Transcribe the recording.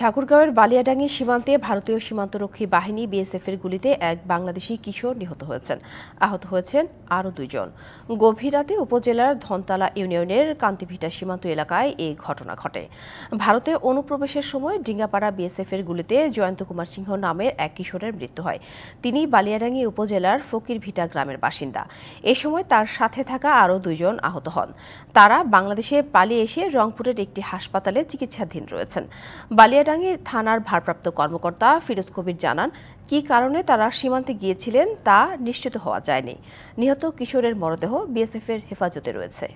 ঠাকুরগাঁওয়ের বালিয়াডাঙ্গি সীমান্তে ভারতীয় সীমান্তরক্ষী বাহিনী বিএসএফের গুলিতে এক বাংলাদেশি কিশোর নিহত হয়েছেন আহত হয়েছেন আরও দুজন গভীর রাতে উপজেলার ধনতালা ইউনিয়নের কান্তিভিটা সীমান্ত এলাকায় এই ঘটনা ঘটে ভারতে অনুপ্রবেশের সময় ডিঙ্গাপাড়া বিএসএফের গুলিতে জয়ন্ত কুমার সিংহ নামের এক কিশোরের মৃত্যু হয় তিনি বালিয়াডাঙ্গি উপজেলার ফকিরভিটা গ্রামের বাসিন্দা এ সময় তার সাথে থাকা আরও দুজন আহত হন তারা বাংলাদেশে পালিয়ে এসে রংপুরের একটি হাসপাতালে চিকিৎসাধীন রয়েছেন বালিয়া তেলিয়াডাঙ্গি থানার ভারপ্রাপ্ত কর্মকর্তা ফিরোজ কবির জানান কি কারণে তারা সীমান্তে গিয়েছিলেন তা নিশ্চিত হওয়া যায়নি নিহত কিশোরের মরদেহ এর হেফাজতে রয়েছে